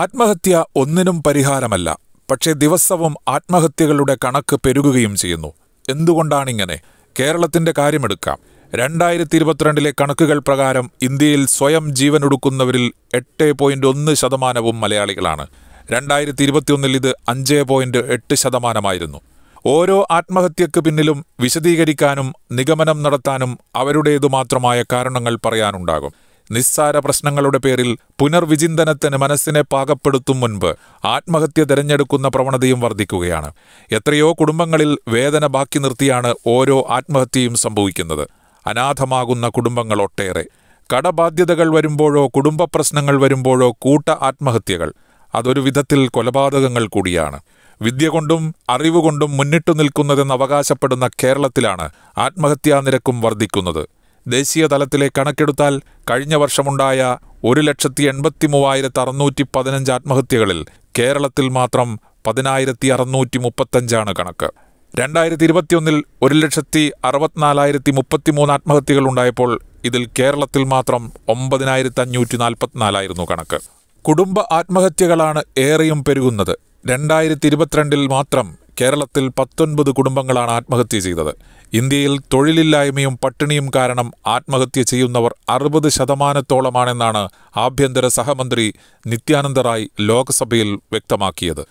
ആത്മഹത്യ ഒന്നിനും പരിഹാരമല്ല പക്ഷേ ദിവസവും ആത്മഹത്യകളുടെ കണക്ക് പെരുകുകയും ചെയ്യുന്നു എന്തുകൊണ്ടാണിങ്ങനെ കേരളത്തിന്റെ കാര്യമെടുക്കാം രണ്ടായിരത്തി ഇരുപത്തിരണ്ടിലെ കണക്കുകൾ പ്രകാരം ഇന്ത്യയിൽ സ്വയം ജീവനൊടുക്കുന്നവരിൽ എട്ട് പോയിന്റ് ഒന്ന് ശതമാനവും മലയാളികളാണ് രണ്ടായിരത്തി ഇരുപത്തിയൊന്നിൽ ഇത് അഞ്ച് പോയിന്റ് എട്ട് ശതമാനമായിരുന്നു ഓരോ ആത്മഹത്യക്ക് പിന്നിലും വിശദീകരിക്കാനും നിഗമനം നടത്താനും അവരുടേതു മാത്രമായ കാരണങ്ങൾ പറയാനുണ്ടാകും നിസ്സാര പ്രശ്നങ്ങളുടെ പേരിൽ പുനർവിചിന്തനത്തിന് മനസ്സിനെ പാകപ്പെടുത്തും മുൻപ് ആത്മഹത്യ തിരഞ്ഞെടുക്കുന്ന പ്രവണതയും വർദ്ധിക്കുകയാണ് എത്രയോ കുടുംബങ്ങളിൽ വേദന ബാക്കി നിർത്തിയാണ് ഓരോ ആത്മഹത്യയും സംഭവിക്കുന്നത് അനാഥമാകുന്ന കുടുംബങ്ങൾ ഒട്ടേറെ കടബാധ്യതകൾ വരുമ്പോഴോ കുടുംബ പ്രശ്നങ്ങൾ വരുമ്പോഴോ കൂട്ട ആത്മഹത്യകൾ അതൊരു വിധത്തിൽ കൊലപാതകങ്ങൾ കൂടിയാണ് വിദ്യ കൊണ്ടും അറിവുകൊണ്ടും മുന്നിട്ടു നിൽക്കുന്നതെന്ന് അവകാശപ്പെടുന്ന കേരളത്തിലാണ് ആത്മഹത്യാ നിരക്കും വർദ്ധിക്കുന്നത് ദേശീയ തലത്തിലെ കണക്കെടുത്താൽ കഴിഞ്ഞ വർഷമുണ്ടായ ഒരു ലക്ഷത്തി എൺപത്തി മൂവായിരത്തി അറുന്നൂറ്റി പതിനഞ്ച് ആത്മഹത്യകളിൽ കേരളത്തിൽ മാത്രം പതിനായിരത്തി അറുന്നൂറ്റി മുപ്പത്തഞ്ചാണ് കണക്ക് രണ്ടായിരത്തി ഇരുപത്തിയൊന്നിൽ ഒരു ലക്ഷത്തി അറുപത്തിനാലായിരത്തി മുപ്പത്തിമൂന്ന് ആത്മഹത്യകൾ ഉണ്ടായപ്പോൾ ഇതിൽ കേരളത്തിൽ മാത്രം ഒമ്പതിനായിരത്തി അഞ്ഞൂറ്റി നാൽപ്പത്തിനാലായിരുന്നു കണക്ക് കുടുംബ ആത്മഹത്യകളാണ് ഏറെയും പെരുകുന്നത് രണ്ടായിരത്തി ഇരുപത്തിരണ്ടിൽ മാത്രം കേരളത്തിൽ പത്തൊൻപത് കുടുംബങ്ങളാണ് ആത്മഹത്യ ചെയ്തത് ഇന്ത്യയിൽ തൊഴിലില്ലായ്മയും പട്ടിണിയും കാരണം ആത്മഹത്യ ചെയ്യുന്നവർ അറുപത് ശതമാനത്തോളമാണെന്നാണ് ആഭ്യന്തര സഹമന്ത്രി നിത്യാനന്ദ റായ് ലോക്സഭയിൽ വ്യക്തമാക്കിയത്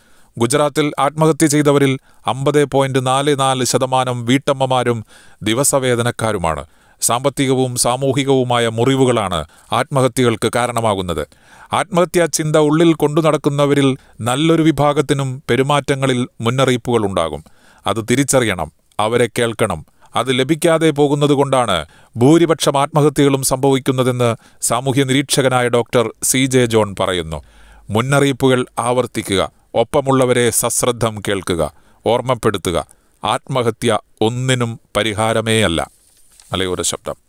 ഗുജറാത്തിൽ ആത്മഹത്യ ചെയ്തവരിൽ അമ്പത് പോയിന്റ് നാല് നാല് ശതമാനം വീട്ടമ്മമാരും ദിവസവേതനക്കാരുമാണ് സാമ്പത്തികവും സാമൂഹികവുമായ മുറിവുകളാണ് ആത്മഹത്യകൾക്ക് കാരണമാകുന്നത് ആത്മഹത്യാ ചിന്ത ഉള്ളിൽ കൊണ്ടു നടക്കുന്നവരിൽ നല്ലൊരു വിഭാഗത്തിനും പെരുമാറ്റങ്ങളിൽ മുന്നറിയിപ്പുകൾ ഉണ്ടാകും അത് തിരിച്ചറിയണം അവരെ കേൾക്കണം അത് ലഭിക്കാതെ പോകുന്നതുകൊണ്ടാണ് ഭൂരിപക്ഷം ആത്മഹത്യകളും സംഭവിക്കുന്നതെന്ന് സാമൂഹ്യ നിരീക്ഷകനായ ഡോക്ടർ സി ജെ ജോൺ പറയുന്നു മുന്നറിയിപ്പുകൾ ആവർത്തിക്കുക ഒപ്പമുള്ളവരെ സശ്രദ്ധം കേൾക്കുക ഓർമ്മപ്പെടുത്തുക ആത്മഹത്യ ഒന്നിനും പരിഹാരമേയല്ല അലയോര ശബ്ദം